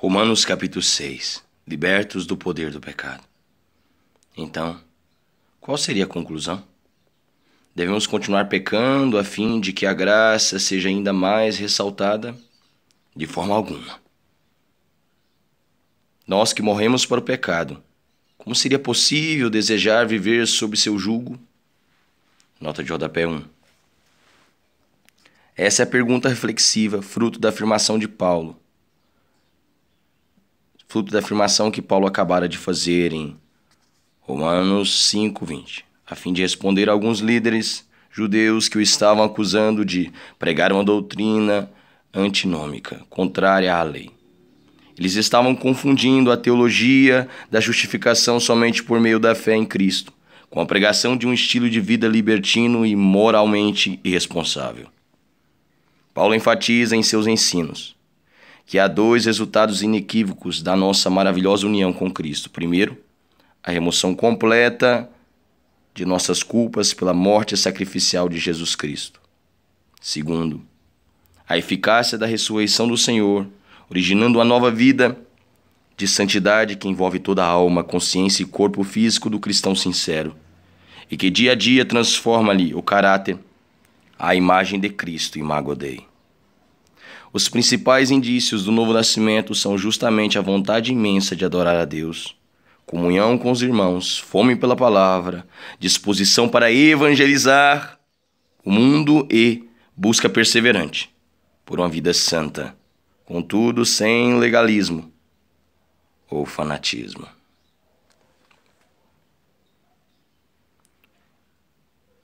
Romanos capítulo 6 Libertos do poder do pecado. Então, qual seria a conclusão? Devemos continuar pecando a fim de que a graça seja ainda mais ressaltada? De forma alguma. Nós que morremos para o pecado, como seria possível desejar viver sob seu jugo? Nota de rodapé 1. Essa é a pergunta reflexiva, fruto da afirmação de Paulo fruto da afirmação que Paulo acabara de fazer em Romanos 5:20, a fim de responder a alguns líderes judeus que o estavam acusando de pregar uma doutrina antinômica, contrária à lei. Eles estavam confundindo a teologia da justificação somente por meio da fé em Cristo com a pregação de um estilo de vida libertino e moralmente irresponsável. Paulo enfatiza em seus ensinos que há dois resultados inequívocos da nossa maravilhosa união com Cristo. Primeiro, a remoção completa de nossas culpas pela morte sacrificial de Jesus Cristo. Segundo, a eficácia da ressurreição do Senhor, originando a nova vida de santidade que envolve toda a alma, consciência e corpo físico do cristão sincero, e que dia a dia transforma-lhe o caráter à imagem de Cristo, Mago Dei. Os principais indícios do novo nascimento são justamente a vontade imensa de adorar a Deus, comunhão com os irmãos, fome pela palavra, disposição para evangelizar o mundo e busca perseverante por uma vida santa, contudo sem legalismo ou fanatismo.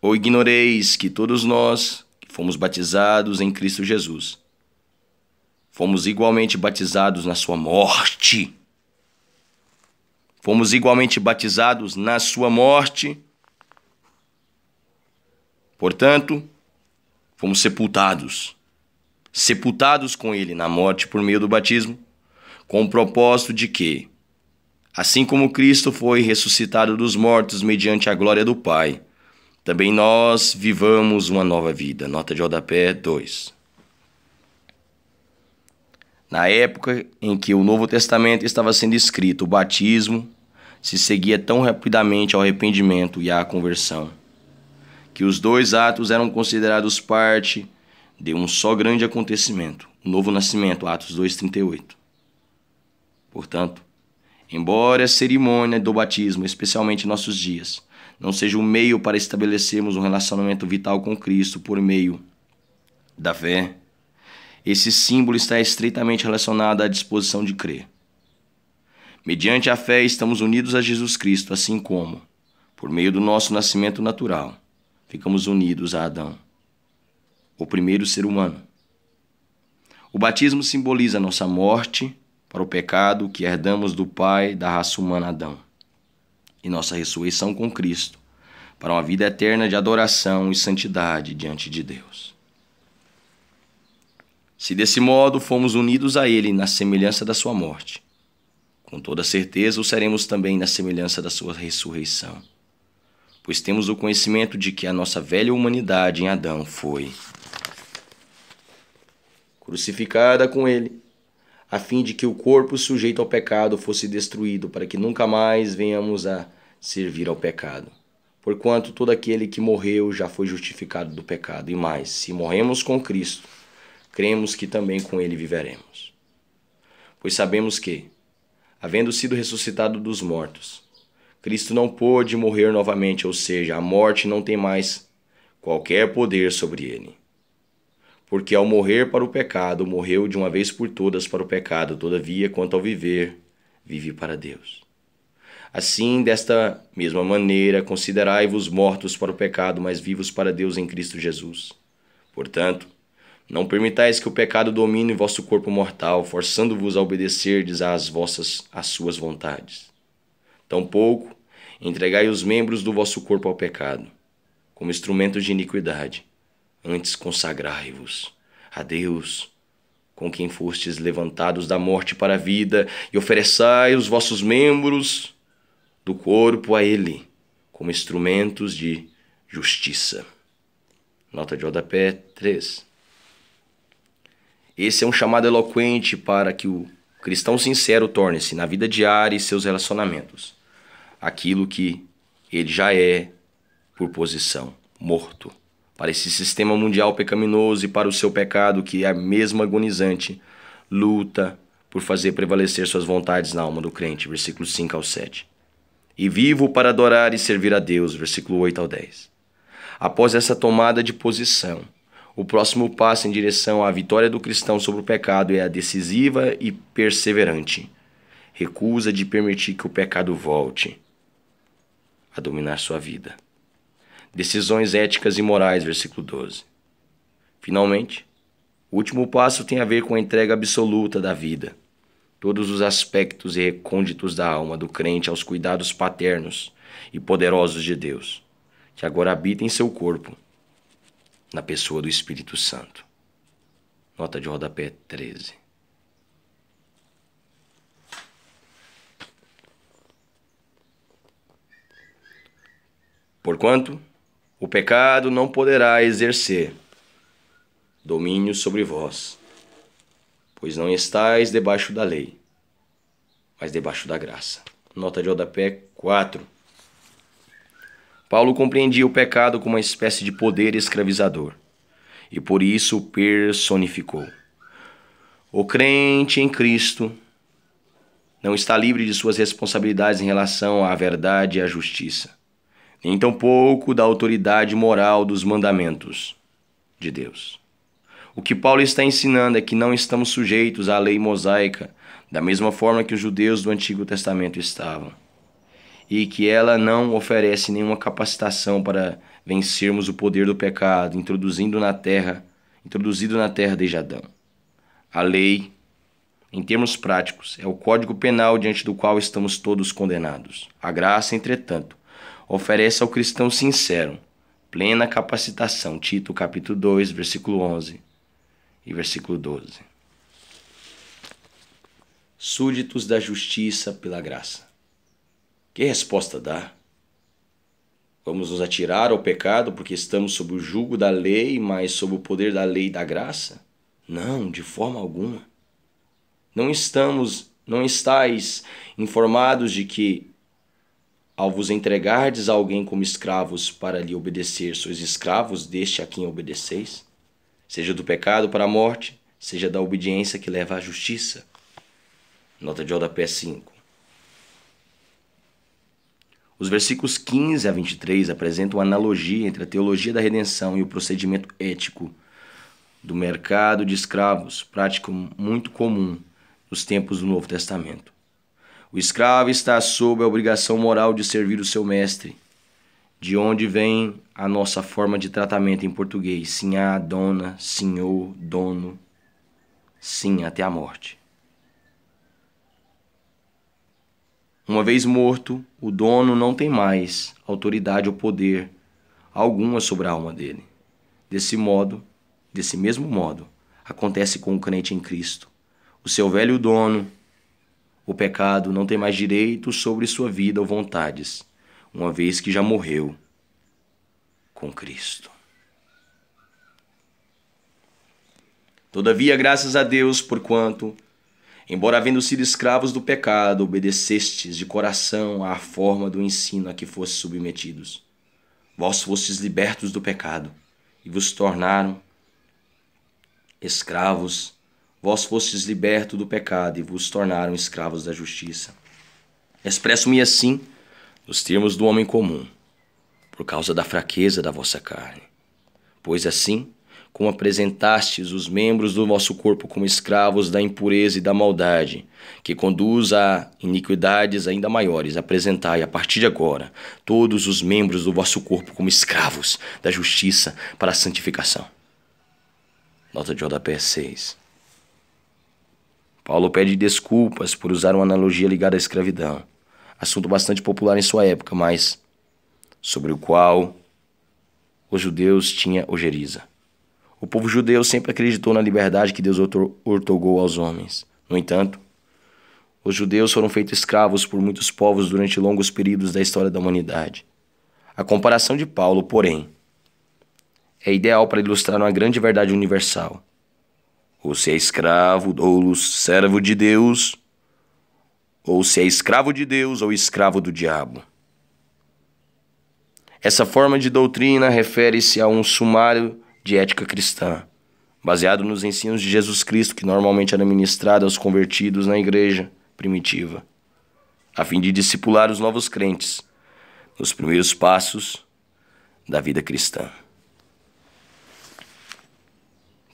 Ou ignoreis que todos nós que fomos batizados em Cristo Jesus, Fomos igualmente batizados na sua morte. Fomos igualmente batizados na sua morte. Portanto, fomos sepultados. Sepultados com ele na morte por meio do batismo, com o propósito de que, assim como Cristo foi ressuscitado dos mortos mediante a glória do Pai, também nós vivamos uma nova vida. Nota de rodapé 2. Na época em que o Novo Testamento estava sendo escrito, o batismo se seguia tão rapidamente ao arrependimento e à conversão, que os dois atos eram considerados parte de um só grande acontecimento, o novo nascimento, Atos 2:38. Portanto, embora a cerimônia do batismo, especialmente em nossos dias, não seja um meio para estabelecermos um relacionamento vital com Cristo por meio da fé, esse símbolo está estreitamente relacionado à disposição de crer. Mediante a fé, estamos unidos a Jesus Cristo, assim como, por meio do nosso nascimento natural, ficamos unidos a Adão, o primeiro ser humano. O batismo simboliza nossa morte para o pecado que herdamos do pai da raça humana Adão, e nossa ressurreição com Cristo para uma vida eterna de adoração e santidade diante de Deus. Se desse modo fomos unidos a Ele na semelhança da Sua morte, com toda certeza o seremos também na semelhança da Sua ressurreição, pois temos o conhecimento de que a nossa velha humanidade em Adão foi crucificada com Ele, a fim de que o corpo sujeito ao pecado fosse destruído, para que nunca mais venhamos a servir ao pecado. Porquanto todo aquele que morreu já foi justificado do pecado, e mais, se morremos com Cristo cremos que também com ele viveremos. Pois sabemos que, havendo sido ressuscitado dos mortos, Cristo não pôde morrer novamente, ou seja, a morte não tem mais qualquer poder sobre ele. Porque ao morrer para o pecado, morreu de uma vez por todas para o pecado, todavia, quanto ao viver, vive para Deus. Assim, desta mesma maneira, considerai-vos mortos para o pecado, mas vivos para Deus em Cristo Jesus. Portanto, não permitais que o pecado domine o vosso corpo mortal, forçando-vos a obedecerdes às vossas às suas vontades. Tampouco entregai os membros do vosso corpo ao pecado, como instrumentos de iniquidade, antes consagrai-vos a Deus, com quem fostes levantados da morte para a vida, e ofereçai os vossos membros do corpo a ele, como instrumentos de justiça. Nota de Odapé 3. Esse é um chamado eloquente para que o cristão sincero torne-se na vida diária e seus relacionamentos aquilo que ele já é por posição, morto. Para esse sistema mundial pecaminoso e para o seu pecado que é mesmo agonizante, luta por fazer prevalecer suas vontades na alma do crente, versículos 5 ao 7. E vivo para adorar e servir a Deus, versículo 8 ao 10. Após essa tomada de posição, o próximo passo em direção à vitória do cristão sobre o pecado é a decisiva e perseverante recusa de permitir que o pecado volte a dominar sua vida. Decisões éticas e morais, versículo 12. Finalmente, o último passo tem a ver com a entrega absoluta da vida. Todos os aspectos e recônditos da alma do crente aos cuidados paternos e poderosos de Deus, que agora habita em seu corpo na pessoa do Espírito Santo. Nota de rodapé 13. Porquanto o pecado não poderá exercer domínio sobre vós, pois não estáis debaixo da lei, mas debaixo da graça. Nota de rodapé 4. Paulo compreendia o pecado como uma espécie de poder escravizador e por isso o personificou. O crente em Cristo não está livre de suas responsabilidades em relação à verdade e à justiça, nem tampouco da autoridade moral dos mandamentos de Deus. O que Paulo está ensinando é que não estamos sujeitos à lei mosaica, da mesma forma que os judeus do Antigo Testamento estavam e que ela não oferece nenhuma capacitação para vencermos o poder do pecado, introduzindo na terra, introduzido na terra desde Adão. A lei, em termos práticos, é o código penal diante do qual estamos todos condenados. A graça, entretanto, oferece ao cristão sincero plena capacitação. Tito capítulo 2, versículo 11 e versículo 12. Súditos da justiça pela graça. Que resposta dá? Vamos nos atirar ao pecado porque estamos sob o jugo da lei, mas sob o poder da lei e da graça? Não, de forma alguma. Não estamos, não estáis informados de que ao vos entregardes a alguém como escravos para lhe obedecer, sois escravos deste a quem obedeceis? Seja do pecado para a morte, seja da obediência que leva à justiça. Nota de p 5. Os versículos 15 a 23 apresentam uma analogia entre a teologia da redenção e o procedimento ético do mercado de escravos, prática muito comum nos tempos do Novo Testamento. O escravo está sob a obrigação moral de servir o seu mestre, de onde vem a nossa forma de tratamento em português: sinhá, dona, senhor, dono, sim até a morte. Uma vez morto, o dono não tem mais autoridade ou poder alguma sobre a alma dele. Desse modo, desse mesmo modo, acontece com o crente em Cristo. O seu velho dono, o pecado, não tem mais direito sobre sua vida ou vontades, uma vez que já morreu com Cristo. Todavia, graças a Deus, porquanto Embora havendo sido escravos do pecado, obedecestes de coração à forma do ensino a que fostes submetidos. Vós fostes libertos do pecado e vos tornaram escravos. Vós fostes libertos do pecado e vos tornaram escravos da justiça. Expresso-me assim, nos termos do homem comum, por causa da fraqueza da vossa carne. Pois assim, como apresentastes os membros do vosso corpo como escravos da impureza e da maldade, que conduz a iniquidades ainda maiores, apresentai a partir de agora todos os membros do vosso corpo como escravos da justiça para a santificação. Nota de rodapé 6. Paulo pede desculpas por usar uma analogia ligada à escravidão, assunto bastante popular em sua época, mas sobre o qual os judeus tinham ojeriza. O povo judeu sempre acreditou na liberdade que Deus ortogou aos homens. No entanto, os judeus foram feitos escravos por muitos povos durante longos períodos da história da humanidade. A comparação de Paulo, porém, é ideal para ilustrar uma grande verdade universal. Ou se é escravo, ou servo de Deus, ou se é escravo de Deus ou escravo do diabo. Essa forma de doutrina refere-se a um sumário de ética cristã, baseado nos ensinos de Jesus Cristo, que normalmente era ministrado aos convertidos na igreja primitiva, a fim de discipular os novos crentes nos primeiros passos da vida cristã.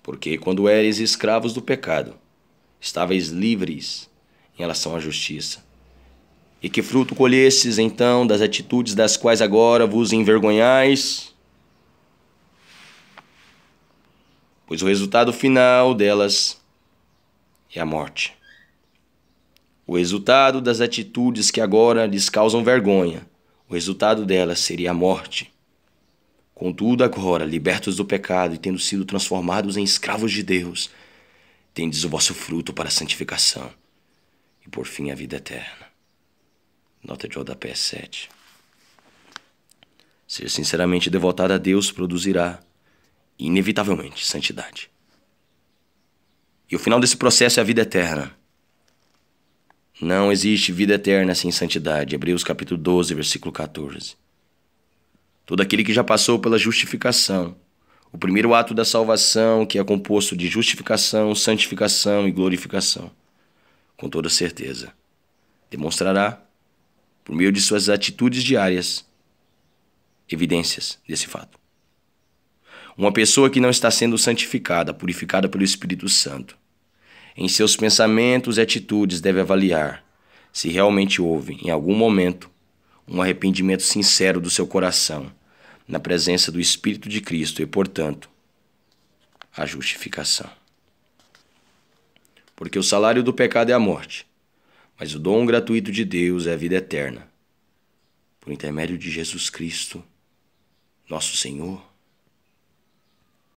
Porque quando eres escravos do pecado, estáveis livres em relação à justiça. E que fruto colhesses então das atitudes das quais agora vos envergonhais? pois o resultado final delas é a morte. O resultado das atitudes que agora lhes causam vergonha, o resultado delas seria a morte. Contudo, agora, libertos do pecado e tendo sido transformados em escravos de Deus, tendes o vosso fruto para a santificação e, por fim, a vida eterna. Nota de rodapé 7. Ser sinceramente devotado a Deus produzirá inevitavelmente, santidade. E o final desse processo é a vida eterna. Não existe vida eterna sem santidade. Hebreus capítulo 12, versículo 14. Todo aquele que já passou pela justificação, o primeiro ato da salvação, que é composto de justificação, santificação e glorificação, com toda certeza, demonstrará, por meio de suas atitudes diárias, evidências desse fato. Uma pessoa que não está sendo santificada, purificada pelo Espírito Santo. Em seus pensamentos e atitudes deve avaliar se realmente houve, em algum momento, um arrependimento sincero do seu coração, na presença do Espírito de Cristo e, portanto, a justificação. Porque o salário do pecado é a morte, mas o dom gratuito de Deus é a vida eterna, por intermédio de Jesus Cristo, nosso Senhor